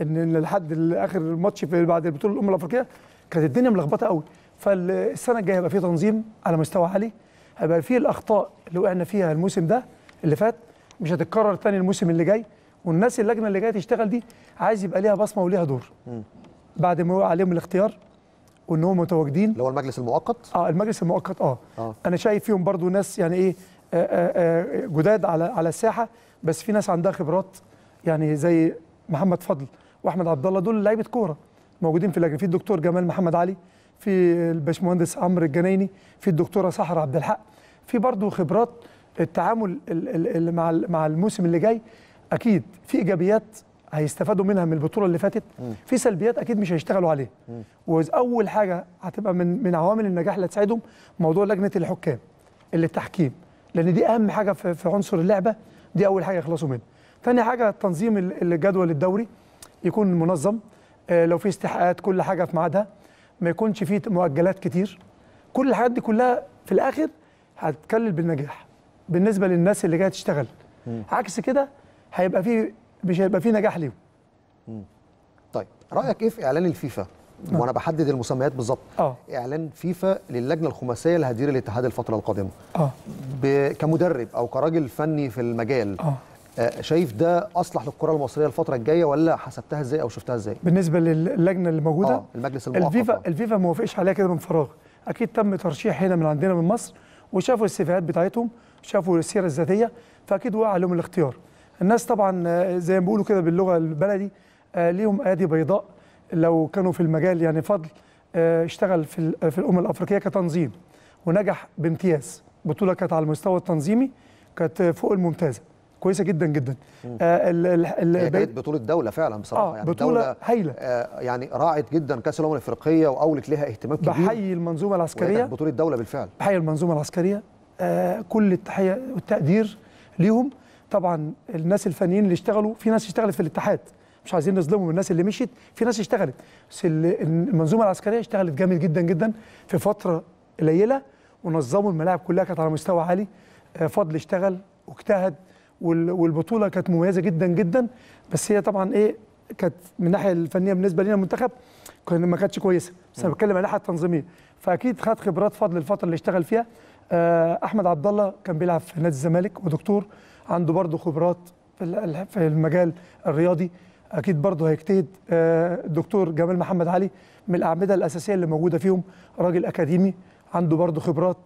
ان لحد اخر ماتش في بعد البطوله الامم الافريقيه كانت الدنيا ملخبطه قوي فالسنه الجايه هيبقى في تنظيم على مستوى عالي هيبقى في الاخطاء اللي وقعنا فيها الموسم ده اللي فات مش هتتكرر تاني الموسم اللي جاي والناس اللجنه اللي جايه تشتغل دي عايز يبقى ليها بصمه وليها دور بعد ما وقع عليهم الاختيار وان هم متواجدين اللي هو المجلس المؤقت اه المجلس المؤقت اه, آه. انا شايف فيهم برضو ناس يعني ايه آه، آه، آه، جداد على على الساحه بس في ناس عندها خبرات يعني زي محمد فضل واحمد عبد الله دول لعيبه كوره موجودين في اللجنه في الدكتور جمال محمد علي في الباشمهندس عمرو الجنايني في الدكتوره سحر عبد الحق في برضو خبرات التعامل مع مع الموسم اللي جاي اكيد في ايجابيات هيستفادوا منها من البطوله اللي فاتت في سلبيات اكيد مش هيشتغلوا عليها واول حاجه هتبقى من من عوامل النجاح اللي هتساعدهم موضوع لجنه الحكام اللي التحكيم لان دي اهم حاجه في عنصر اللعبه دي اول حاجه يخلصوا منها ثاني حاجه تنظيم الجدول الدوري يكون منظم آه، لو في استحقاقات كل حاجه في ميعادها ما يكونش فيه مؤجلات كتير كل الحاجات دي كلها في الاخر هتكلل بالنجاح بالنسبه للناس اللي جايه تشتغل عكس كده هيبقى فيه مش هيبقى في نجاح ليهم
طيب رايك ايه في اعلان الفيفا أه. وانا بحدد المسميات بالظبط أه. اعلان فيفا للجنه الخماسيه اللي هتدير الاتحاد الفتره القادمه أه. كمدرب او كراجل فني في المجال آه. أه. شايف ده اصلح للكره المصريه الفتره الجايه ولا حسبتها ازاي او شفتها ازاي بالنسبه
للجنه اللي موجوده آه
المجلس المؤقت الفيفا
آه. الفيفا ما وافقش عليها كده من فراغ اكيد تم ترشيح هنا من عندنا من مصر وشافوا السيفيهات بتاعتهم شافوا السيره الذاتيه فاكيد وقع لهم الاختيار الناس طبعا آه، زي ما بيقولوا كده باللغه البلدي آه، ليهم ايادي بيضاء لو كانوا في المجال يعني فضل آه، اشتغل في في الامم الافريقيه كتنظيم ونجح بامتياز بطوله كانت على المستوى التنظيمي كانت فوق الممتازه كويسه جدا جدا آه ال هي كانت
بطوله دوله فعلا بصراحه آه يعني بطوله هايله آه يعني راعت جدا كاس الامم الافريقيه واولت لها اهتمام كبير بحيي المنظومه العسكريه بطوله دوله بالفعل
بحيي المنظومه العسكريه آه كل التحيه والتقدير ليهم طبعا الناس الفنيين اللي اشتغلوا في ناس اشتغلت في الاتحاد مش عايزين نظلمهم من الناس اللي مشيت في ناس اشتغلت بس المنظومه العسكريه اشتغلت جامد جدا جدا في فتره قليله ونظموا الملاعب كلها كانت على مستوى عالي آه، فضل اشتغل واجتهد والبطوله كانت مميزه جدا جدا بس هي طبعا ايه كانت من الناحيه الفنيه بالنسبه لنا المنتخب كان ما كانتش كويسه بس انا بتكلم على الناحيه التنظيميه فاكيد خد خبرات فضل الفتره اللي اشتغل فيها آه، احمد عبد الله كان بيلعب في نادي الزمالك ودكتور عنده برضه خبرات في المجال الرياضي اكيد برضه هيجتهد الدكتور آه، جمال محمد علي من الاعمده الاساسيه اللي موجوده فيهم راجل اكاديمي عنده برضه خبرات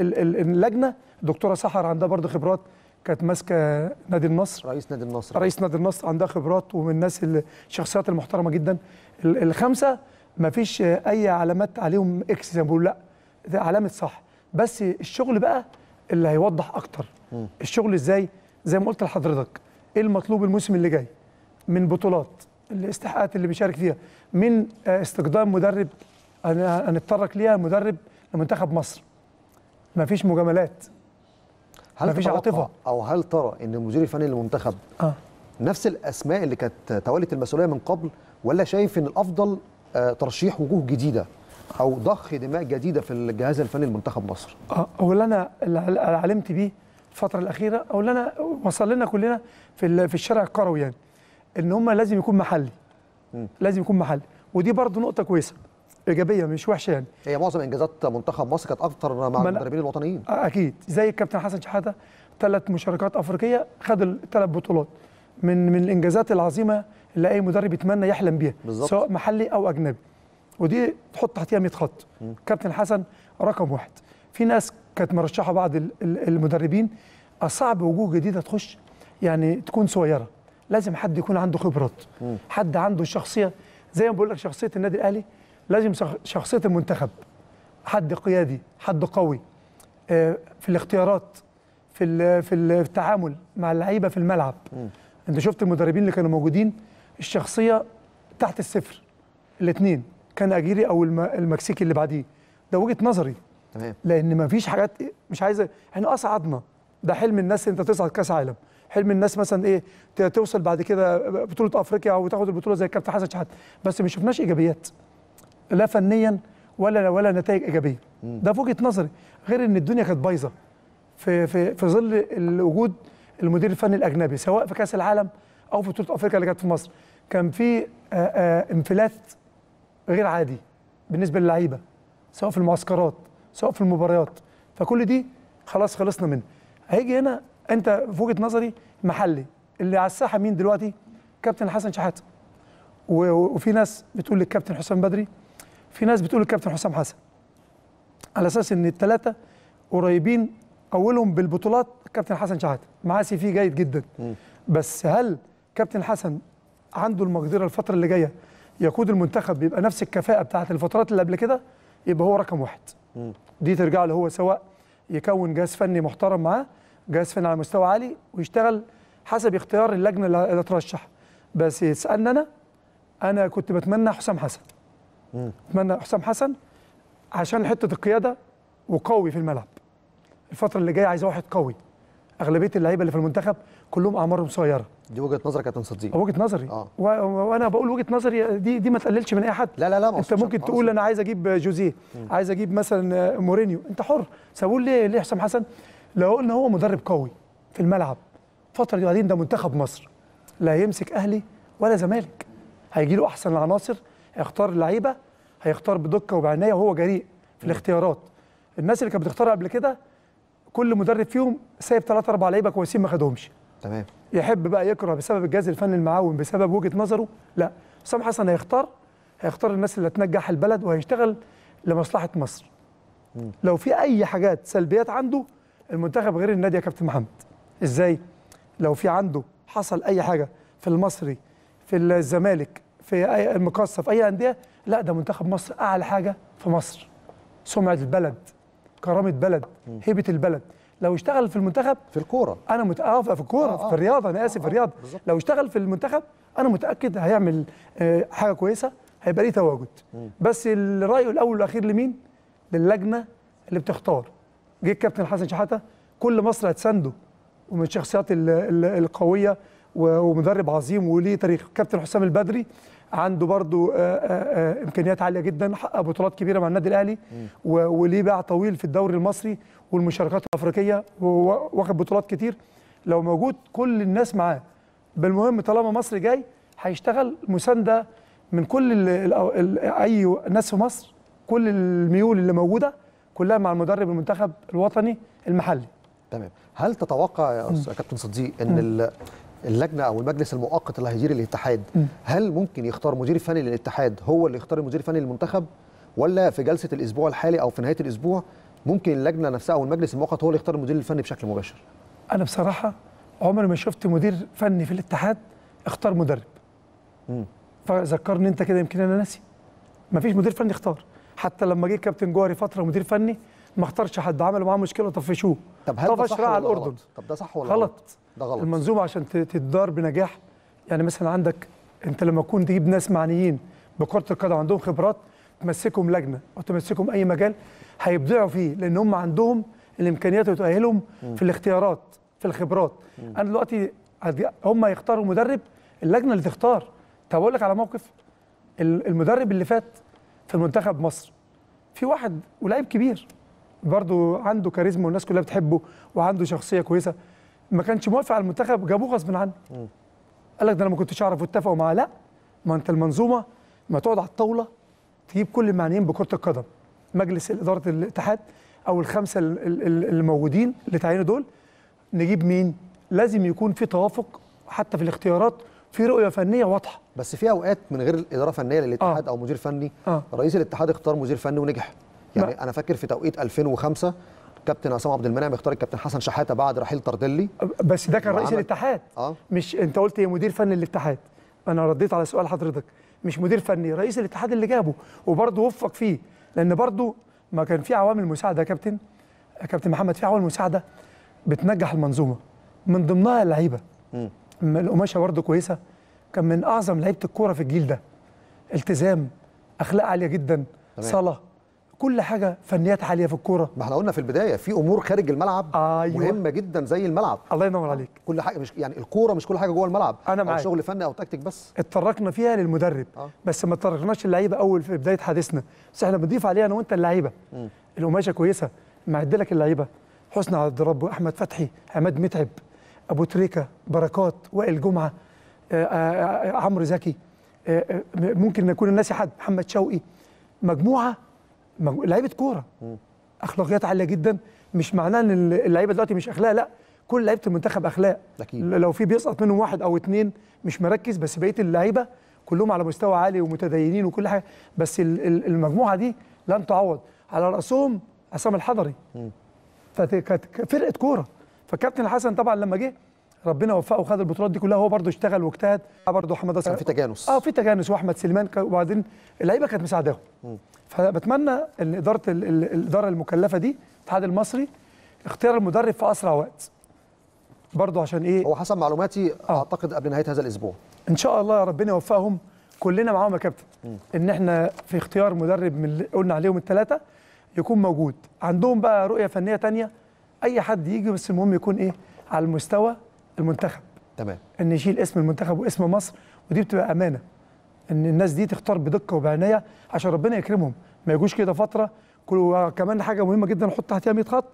اللجنه الدكتوره سحر عندها برضه خبرات كانت ماسكه نادي النصر رئيس نادي النصر رئيس نادي النصر عندها خبرات ومن الناس الشخصيات المحترمه جدا الخمسه ما فيش اي علامات عليهم اكس زي ما بيقولوا لا علامه صح بس الشغل بقى اللي هيوضح اكتر مم. الشغل ازاي زي ما قلت لحضرتك ايه المطلوب الموسم اللي جاي من بطولات الاستحقاقات اللي بيشارك فيها من آه، استقدام مدرب هنتطرق ليها مدرب لمنتخب مصر مفيش مجاملات
هل مفيش عاطفه او هل ترى ان المدير الفني للمنتخب آه. نفس الاسماء اللي كانت تولت المسؤوليه من قبل ولا شايف ان الافضل آه، ترشيح وجوه جديده او ضخ دماء جديده في الجهاز الفني لمنتخب مصر؟
اه هو اللي انا اللي علمت بيه الفتره الاخيره او اللي انا وصل لنا كلنا في في الشارع الكروي يعني ان هم لازم يكون محلي م. لازم يكون محلي ودي برضه نقطه كويسه ايجابيه مش وحشه
يعني هي معظم
انجازات منتخب مصر كانت اكتر مع المدربين الوطنيين اكيد زي الكابتن حسن شحاته ثلاث مشاركات افريقيه خد الثلاث بطولات من من الانجازات العظيمه اللي اي مدرب يتمنى يحلم بيها بالزبط. سواء محلي او اجنبي ودي تحط تحتيها 100 خط كابتن حسن رقم واحد في ناس كانت مرشحه بعض المدربين صعب وجوه جديده تخش يعني تكون صغيره لازم حد يكون عنده خبرات حد عنده شخصيه زي ما بقول لك شخصيه النادي الاهلي لازم شخصيه المنتخب حد قيادي حد قوي آه، في الاختيارات في في التعامل مع اللعيبه في الملعب انت شفت المدربين اللي كانوا موجودين الشخصيه تحت الصفر الاثنين كان اجيري او المكسيكي اللي بعديه ده وجهه نظري تمام لان مفيش حاجات إيه، مش عايزه احنا اصعدنا ده حلم الناس انت تصعد كاس عالم حلم الناس مثلا ايه توصل بعد كده بطوله افريقيا او تاخد البطوله زي الكابتن حسن شحاته بس ما شفناش ايجابيات لا فنيا ولا ولا نتائج ايجابيه ده في وجهه نظري غير ان الدنيا كانت بايظه في في في ظل الوجود المدير الفني الاجنبي سواء في كاس العالم او في بطوله افريقيا اللي كانت في مصر كان في انفلات غير عادي بالنسبه للعيبه سواء في المعسكرات سواء في المباريات فكل دي خلاص خلصنا منه هيجي هنا انت في وجهه نظري محلي اللي على الساحه مين دلوقتي كابتن حسن شحاته وفي ناس بتقول للكابتن حسام بدري في ناس بتقول للكابتن حسام حسن على اساس ان الثلاثه قريبين اولهم بالبطولات كابتن حسن شحاته معاه سي في جيد جدا بس هل كابتن حسن عنده المقدره الفتره اللي جايه يقود المنتخب بيبقى نفس الكفاءه بتاعه الفترات اللي قبل كده يبقى هو رقم واحد دي ترجع له هو سواء يكون جهاز فني محترم معاه جهاز فني على مستوى عالي ويشتغل حسب اختيار اللجنه اللي ترشح بس يسالني انا انا كنت بتمنى حسام حسن اتمنى حسام حسن عشان حته القياده وقوي في الملعب الفتره اللي جايه عايز واحد قوي اغلبيه اللعيبه اللي في المنتخب كلهم اعمارهم صغيره دي وجهه نظرك يا صديق وجهه نظري آه. وانا بقول وجهه نظري دي دي ما تقللش من اي حد لا لا لا انت ممكن تقول مصر. انا عايز اجيب جوزيه عايز اجيب مثلا مورينيو انت حر سابوه ليه ليه حسام حسن لو قلنا هو مدرب قوي في الملعب الفتره دي بعدين ده منتخب مصر لا هيمسك اهلي ولا زمالك هيجي له احسن العناصر هيختار اللعيبه هيختار بدقه وبعنايه وهو جريء في الاختيارات الناس اللي كانت بتختار قبل كده كل مدرب فيهم سايب ثلاث اربع لعيبه كويسين ما خدهمش تمام يحب بقى يكره بسبب الجهاز الفني المعاون بسبب وجهه نظره لا حسام حسن هيختار هيختار الناس اللي هتنجح البلد وهيشتغل لمصلحه مصر مم. لو في اي حاجات سلبيات عنده المنتخب غير النادي يا كابتن محمد ازاي لو في عنده حصل اي حاجه في المصري في الزمالك في اي المقصه في اي انديه لا ده منتخب مصر اعلى حاجه في مصر سمعه البلد كرامه بلد هيبه البلد لو اشتغل في المنتخب في الكوره انا متأكد آه، في الكوره آه آه في الرياضه انا اسف آه في آه. الرياضه بالزبط. لو اشتغل في المنتخب انا متاكد هيعمل آه، حاجه كويسه هيبقى ليه تواجد مم. بس الراي الاول والاخير لمين للجنه اللي بتختار جه الكابتن حسن شحاته كل مصر هتسنده ومن الشخصيات القويه ومدرب عظيم وليه تاريخ كابتن حسام البدري عنده برضو امكانيات عاليه جدا حقق بطولات كبيره مع النادي الاهلي وليه باع طويل في الدوري المصري والمشاركات الافريقيه واخد بطولات كتير لو موجود كل الناس معاه بالمهم طالما مصر جاي هيشتغل مسانده من كل الـ الـ اي ناس في مصر كل الميول اللي موجوده كلها مع
المدرب المنتخب الوطني المحلي تمام هل تتوقع يا كابتن صديق ان اللجنه او المجلس المؤقت اللي هيدير الاتحاد هل ممكن يختار مدير فني للاتحاد هو اللي يختار المدير الفني للمنتخب ولا في جلسه الاسبوع الحالي او في نهايه الاسبوع ممكن اللجنه نفسها او المجلس المؤقت هو اللي يختار المدير الفني بشكل مباشر انا بصراحه عمري ما
شفت مدير فني في الاتحاد اختار مدرب مم. فذكرني انت كده يمكن انا ناسي ما فيش مدير فني اختار حتى لما جه كابتن جوهري فتره مدير فني ما اختارش حد عمل معاه مشكله طفشوه طب هل طفش صح الاردن غلط.
طب ده صح ولا غلط ده غلط
المنظومه عشان تدار بنجاح يعني مثلا عندك انت لما تكون تجيب ناس معنيين بكره القدم عندهم خبرات تمسكهم لجنه او تمسكهم اي مجال هيبدعوا فيه لان هم عندهم الامكانيات اللي تؤهلهم في الاختيارات في الخبرات انا دلوقتي هم هيختاروا مدرب اللجنه اللي تختار طب اقول لك على موقف المدرب اللي فات في منتخب مصر في واحد ولاعيب كبير برضه عنده كاريزما والناس كلها بتحبه وعنده شخصيه كويسه ما كانش موافق على المنتخب جابوه غصب عنه قال لك ده انا ما كنتش اعرف واتفقوا معاه لا ما انت المنظومه ما تقعد على الطاوله تجيب كل المعنيين بكره القدم مجلس اداره الاتحاد او الخمسه اللي موجودين اللي تعينوا دول نجيب مين لازم يكون في
توافق حتى في الاختيارات في رؤيه فنيه واضحه بس في اوقات من غير الإدارة فنيه للاتحاد آه. او مدير فني آه. رئيس الاتحاد اختار مدير فني ونجح يعني ما. انا فاكر في توقيت 2005 كابتن عصام عبد المنعم اختار الكابتن حسن شحاته بعد رحيل طردلي بس ده كان رئيس الاتحاد
آه. مش انت قلت مدير فني للاتحاد انا رديت على سؤال حضرتك مش مدير فني رئيس الاتحاد اللي جابه وبرضه وفق فيه لان برضو ما كان في عوامل مساعده يا كابتن كابتن محمد في عوامل مساعده بتنجح المنظومه من ضمنها اللعيبه القماشه برضو كويسه كان من اعظم لعيبه الكوره في الجيل ده التزام اخلاق عاليه جدا صلاه كل حاجه فنيات عاليه في الكوره ما
احنا قلنا في البدايه في امور خارج الملعب أيوة. مهمه جدا زي الملعب الله ينور عليك كل حاجه مش يعني الكوره مش كل حاجه جوه الملعب انا معاك شغل فني او تكتيك بس
اتطرقنا فيها للمدرب آه. بس ما اتطرقناش للعيبه اول في بدايه حديثنا بس احنا بنضيف عليها انا وانت اللعيبه القماشه كويسه معد لك اللعيبه حسني عبد الرب أحمد فتحي عماد متعب ابو تريكه بركات وائل جمعه آه، آه، آه، عمرو زكي ممكن نكون الناس حد محمد شوقي مجموعه لعيبه كوره اخلاقيات عاليه جدا مش معناه ان اللعيبه دلوقتي مش اخلاق لا كل لعيبه المنتخب اخلاق أكيد. لو في بيسقط منهم واحد او اثنين مش مركز بس بقيه اللعيبه كلهم على مستوى عالي ومتدينين وكل حاجه بس المجموعه دي لن تعوض على راسهم عصام الحضري فكانت فرقه كوره فالكابتن الحسن طبعا لما جه ربنا وفقه وخد البطولات دي كلها هو برضه اشتغل واجتهد آه، برضه حماد كان في تجانس اه في تجانس واحمد سليمان وبعدين اللعيبه كانت مساعداهم فبتمنى ان اداره الاداره المكلفه دي الاتحاد المصري اختيار المدرب في اسرع وقت برضه عشان ايه هو حسب معلوماتي آه. اعتقد قبل نهايه هذا الاسبوع ان شاء الله ربنا يوفقهم كلنا معاهم يا كابتن ان احنا في اختيار مدرب من اللي قلنا عليهم الثلاثه يكون موجود عندهم بقى رؤيه فنيه ثانيه اي حد يجي بس المهم يكون ايه على المستوى المنتخب تمام ان يشيل اسم المنتخب واسم مصر ودي بتبقى امانه ان الناس دي تختار بدقه وبعنايه عشان ربنا يكرمهم ما يجوش كده فتره كل وكمان حاجه مهمه جدا نحط تحتها 100 خط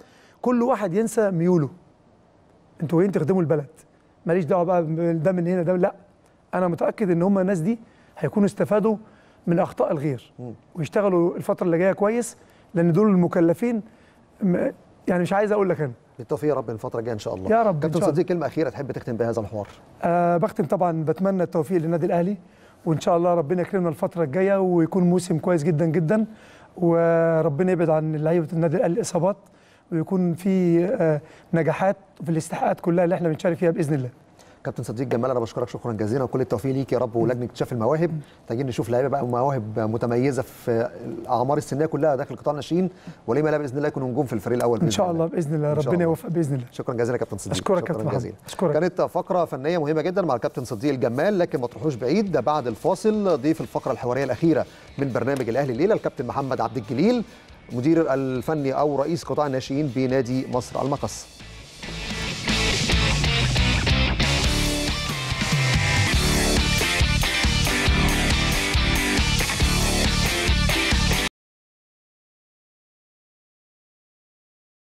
كل واحد ينسى ميوله انتوا وين تخدموا البلد ماليش دعوه بقى ده من هنا ده لا انا متاكد ان هم الناس دي هيكونوا استفادوا من اخطاء الغير ويشتغلوا الفتره اللي جايه كويس لان دول المكلفين
يعني مش عايز اقول لك انا بالتوفيق يا رب الفترة الجاية إن شاء الله يا رب كابتن صديق كلمة أخيرة تحب تختم بها هذا الحوار
أه بختم طبعا بتمنى التوفيق للنادي الأهلي وإن شاء الله ربنا يكرمنا الفترة الجاية ويكون موسم كويس جدا جدا وربنا يبعد عن لعيبة النادي الأهلي الإصابات ويكون في آه، نجاحات في الاستحقاقات كلها اللي احنا بنشارك فيها باذن الله
كابتن صديق جمال انا بشكرك شكرا جزيلا وكل التوفيق ليك يا رب ولجنه اكتشاف المواهب محتاجين نشوف لعيبه بقى مواهب متميزه في الاعمار السنيه كلها داخل قطاع الناشئين وليه ما لا باذن الله يكونوا نجوم في الفريق الاول ان شاء الله باذن الله ربنا يوفق باذن الله شكرا جزيلا كابتن صديق اشكرك كابتن جزيلا أشكرك. كانت فقره فنيه مهمه جدا مع الكابتن صديق الجمال لكن ما تروحوش بعيد ده بعد الفاصل ضيف الفقره الحواريه الاخيره من برنامج الاهلي الليله الكابتن محمد عبد الجليل مدير الفني او رئيس قطاع الناشئين بنادي مصر المقص